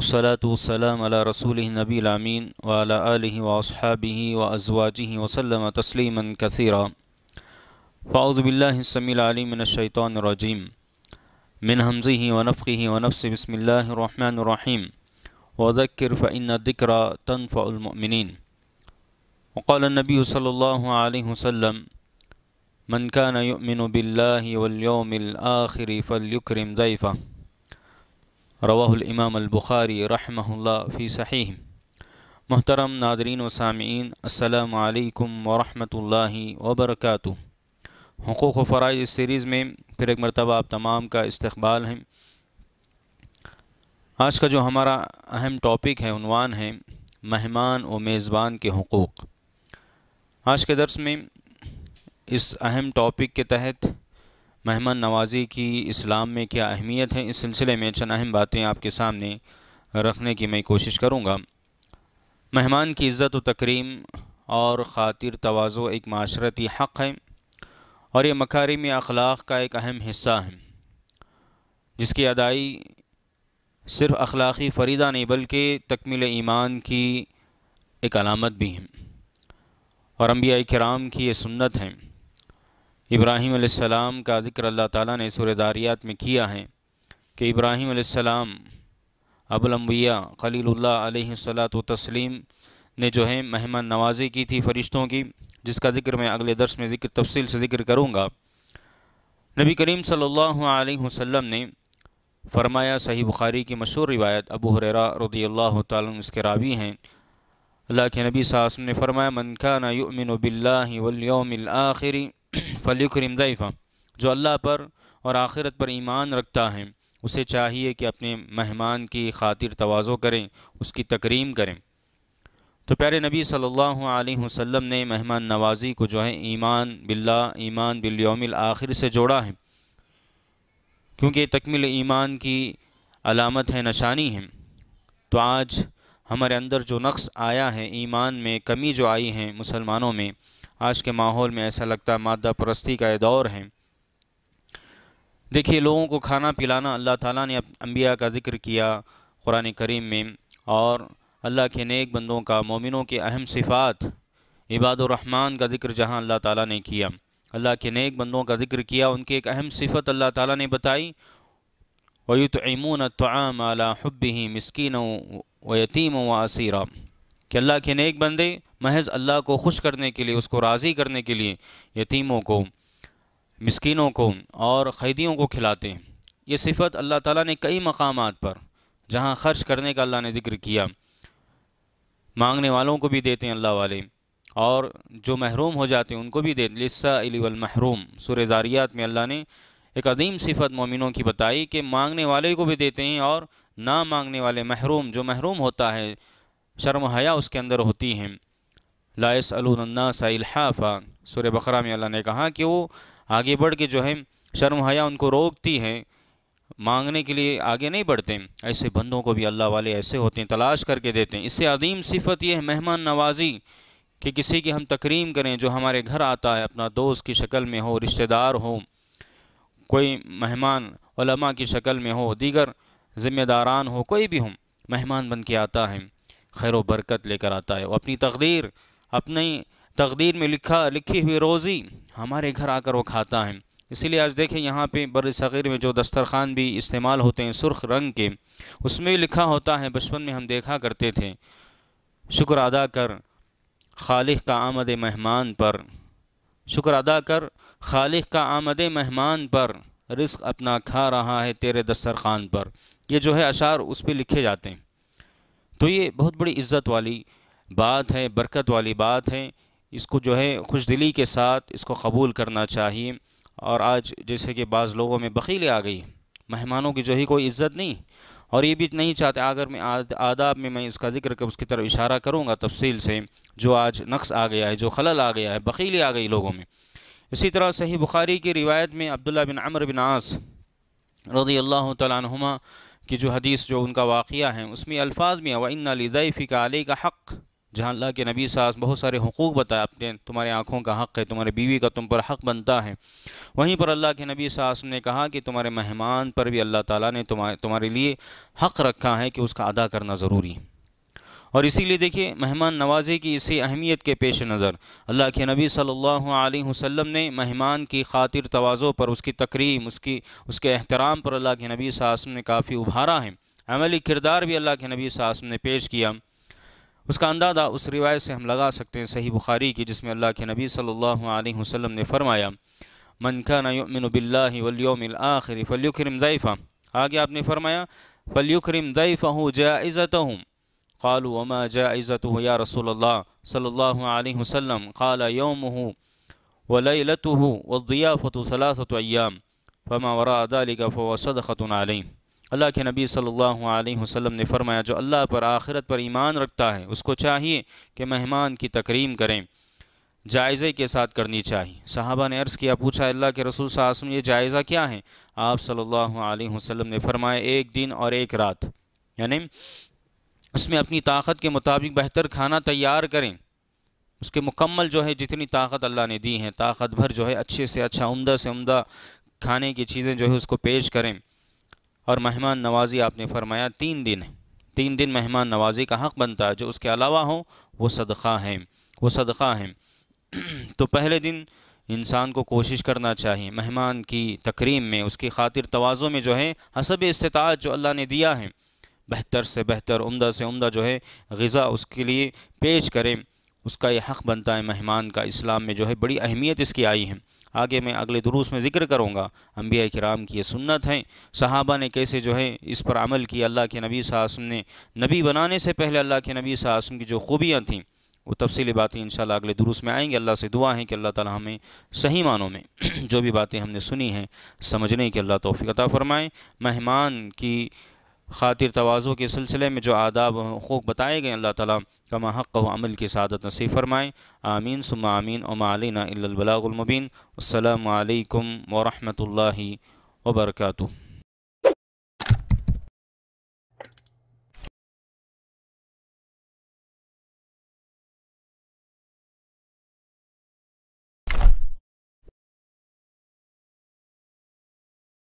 والصلاة والسلام على رسوله النبي الأمين وعلى آله وأصحابه وأزواجه وسلم تسليما كثيرا فأعوذ بالله السميع العليم من الشيطان الرجيم من همزه ونفخه ونفسه بسم الله الرحمن الرحيم وذكر فإن الذكرى تنفع المؤمنين وقال النبي صلى الله عليه وسلم من كان يؤمن بالله واليوم الآخر فليكرم ضيفه रवाहमाम अलबुखारी रहमल्ला फ़ी सही मोहतरम नादरीन वसामीन अल्लाम वरहमल वबरक हकूक़ व फ़राइज इस सीरीज़ में फिर एक मरतबा आप तमाम का इस्तबाल हैं आज का जो हमारा अहम टॉपिक है उनवान है मेहमान व मेज़बान के हकूक़ आज के दर्स में इस अहम टॉपिक के तहत मेहमान नवाजी की इस्लाम में क्या अहमियत है इस सिलसिले में चंद अहम बातें आपके सामने रखने की मैं कोशिश करूँगा मेहमान की इज़्ज़त व तकरीम और ख़ातिर तोज़ो एक माशरती हक़ है और ये मकारी में अखलाक का एक अहम हिस्सा है जिसकी अदाई सिर्फ अखलाक़ी फरीदा नहीं बल्कि तकमील ईमान की एक अलामत भी है और अम्बिया कराम की ये सुन्नत हैं इब्राहीम सलाम का जिक्र अल्लाह ताला ने सुरदारियात दारियात में किया है कि इब्राहीम सलाम अबुलम्बिया खलील्ला तस्लीम ने जो है मेहमान नवाजी की थी फ़रिश्तों की जिसका जिक्र मैं अगले दर्स में जिक्र तफसील से जिक्र करूँगा नबी करीम सल्लल्लाहु अलैहि वसल्लम ने फरमाया सही बुखारी की मशहूर रिवायत अबू हरेरा रदी अल्लाह तसके रावी हैं अल्लाह के नबी साहब ने फरमाया मनखाना युमिन बिल्ला वलियोमिल आखिरी फली करीम ज़ैफ़ा जो अल्लाह पर और आखिरत पर ईमान रखता है उसे चाहिए कि अपने मेहमान की खातिर तोज़ो करें उसकी तकरीम करें तो प्यारे नबी सल्लल्लाहु अलैहि वसल्लम ने मेहमान नवाजी को जो है ईमान बिल्ला ईमान बिल्योमिल आखिर से जोड़ा है क्योंकि तकमील ईमान की अलामत है नशानी है तो आज हमारे अंदर जो नक्स आया है ईमान में कमी जो आई है मुसलमानों में आज के माहौल में ऐसा लगता है मादा परस्ती का दौर है देखिए लोगों को खाना पिलाना अल्लाह ताला ने अंबिया का ज़िक्र किया क़ुरान करीम में और अल्लाह के नेक बंदों का मोमिनों के अहम सिफ़ात इबादुररहमान का ज़िक्र जहाँ अल्लाह ताला ने किया अल्लाह के नेक बंदों का ज़िक्र किया उनकी एक अहम सिफत अल्लाह ताला ने बताई वयुतमून तमाम अला हब्बी मस्किन व यतीम व असीरा कि अल्लाह के नेक बंदे महज अल्लाह को खुश करने के लिए उसको राज़ी करने के लिए यतीमों को मस्किनों को और ख़ैदियों को खिलाते हैं ये सिफत अल्लाह ताला ने कई मकाम पर जहाँ ख़र्च करने का अल्लाह ने जिक्र किया मांगने वालों को भी देते हैं अल्लाह वाले और जो महरूम हो जाते हैं उनको भी दे महरूम सुर ज़ारियात में अल्लाह ने एक अदीम सिफत मोमिनों की बताई कि मांगने वाले को भी देते हैं और ना मांगने वाले महरूम जो महरूम होता है शर्म हया उसके अंदर होती हैं लासलन्नासाफ़ा सूर बकरा में अल्लाह ने कहा कि वो आगे बढ़ के जो है शर्म हया उनको रोकती हैं मांगने के लिए आगे नहीं बढ़ते ऐसे बंदों को भी अल्लाह वाले ऐसे होते हैं तलाश करके देते हैं इससे अदीम सिफत यह है मेहमान नवाजी कि किसी की हम तकरीम करें जो हमारे घर आता है अपना दोस्त की शक्ल में हो रिश्तेदार हो कोई मेहमान वलमा की शक्ल में हो दीगर ज़िम्मेदारान हो कोई भी हो मेहमान बन के आता है खैर बरकत लेकर आता है वो अपनी तकदीर अपनी तकदीर में लिखा लिखी हुई रोज़ी हमारे घर आकर वो खाता है इसीलिए आज देखें यहाँ पे बर सग़ीर में जो दस्तरखान भी इस्तेमाल होते हैं सुर्ख रंग के उसमें लिखा होता है बचपन में हम देखा करते थे शुक्र अदा कर खालिख का आमद मेहमान पर शुक्र अदा कर खालिख का आमद मेहमान पर रिस्क अपना खा रहा है तेरे दस्तरखान पर ये जो है अशार उस पर लिखे जाते हैं तो ये बहुत बड़ी इज़्ज़त वाली बात है बरकत वाली बात है इसको जो है खुश दिली के साथ इसको कबूल करना चाहिए और आज जैसे कि बाज़ लोगों में बकील आ गई मेहमानों की जो ही कोई इज़्ज़त नहीं और ये भी नहीं चाहते अगर मैं आद, आदाब में मैं इसका जिक्र कर उसकी तरफ इशारा करूँगा तफसील से जो आज नक्स आ गया है जो खलल आ गया है बकील आ गई लोगों में इसी तरह सही बुखारी की रिवायत में अब्दुल्ला बिन अमर बिन आस रज़ी अल्लाह तुमा की जो हदीस जो उनका वाक़ है उसमें अल्फाज में व इन का अली का हक़ जहाँ अल्लाह के नबी सास बहुत सारे हकूक़ बताए अपने तुम्हारे आँखों का हक़ है तुम्हारे बीवी का तुम पर हक़ बनता है वहीं पर अल्लाह के नबी सास ने कहा कि तुम्हारे मेहमान पर भी अल्लाह ताला ने तुम्हारे तुम्हारे लिए हक़ रखा है कि उसका अदा करना ज़रूरी और इसीलिए देखिए मेहमान नवाजी की इसी अहमियत के पेश नज़र अल्लाह के नबी सल्लल्लाहु अलैहि वसल्लम ने मेहमान की खातिर तोज़ों पर उसकी तकरीम उसकी उसके एहतराम पर अल्लाह के नबी सासम ने काफ़ी उभारा है अमली किरदार भी अल्लाह के नबी सासम ने पेश किया उसका अंदाज़ा उस रिवायत से हम लगा सकते हैं सही बुखारी की जिसमें अल्लाह के नबी सल्लल्लाहु अलैहि वसल्लम ने फरमाया मन खान बिल्लामिल आखिर फ़ल्युक्रम दैफ़ा आगे आपने फरमाया फ़ल्युक्रम दैफ़ा हूँ जया इज़त हूँ कालू जया इज़त हूँ या रसोल्ला सल्ला वसम काला योम हूँ वलई वलत हूँ वदियाफ़त सलासत अयाम फमा वरा अदालिका फ़वसद ख़तुन आलिम अल्लाह के नबी सल्लल्लाहु अलैहि वसल्लम ने फरमाया जो अल्लाह पर आखिरत पर ईमान रखता है उसको चाहिए कि मेहमान की तकरीम करें जायज़े के साथ करनी चाहिए साहबा ने अर्ज़ किया पूछा अल्लाह के रसूल सासम ये जायज़ा क्या है आप सल्लल्लाहु अलैहि वसल्लम ने फरमाया एक दिन और एक रात यानी उसमें अपनी ताकत के मुताबिक बेहतर खाना तैयार करें उसके मुकम्मल जो है जितनी ताकत अल्लाह ने दी है ताकत भर जो है अच्छे से अच्छा उमदा से उमदा खाने की चीज़ें जो है उसको पेश करें और मेहमान नवाजी आपने फरमाया तीन दिन तीन दिन मेहमान नवाजी का हक़ बनता है जो उसके अलावा हो वो सदक़ा है वो सदक़ा है तो पहले दिन इंसान को कोशिश करना चाहिए मेहमान की तकरीम में उसकी खातिर तोज़ों में जो है हसब इस्तात जो अल्लाह ने दिया है बेहतर से बेहतर उमदा से उमदा जो है गज़ा उसके लिए पेश करें उसका ये हक़ बनता है मेहमान का इस्लाम में जो है बड़ी अहमियत इसकी आई है आगे मैं अगले दुरूस में ज़िक्र करूँगा अम्बिया कराम की ये सुन्नत हैं सहाबा ने कैसे जो है इस पर अमल किया अल्लाह के नबी सासम ने नबी बनाने से पहले अल्लाह के नबी सासम की जो खूबियाँ थीं वो तफसली बातें इंशाल्लाह अगले दुरुस्त में आएंगे अल्लाह से दुआ है कि अल्लाह ताला हमें सही मानों में जो भी बातें हमने सुनी हैं समझने की अल्लाह तोफ़ी अता फ़रमाएँ मेहमान की ख़ातिर तोज़ों के सिलसिले में जो आदाब हकूक़ बताए गए अल्लाह ताला कमा हक़ अमल की सादत नसीब फरमाएँ आमीन सुम आमीन उमालना बलागुलमबीन अल्लाम वरहमल वर्का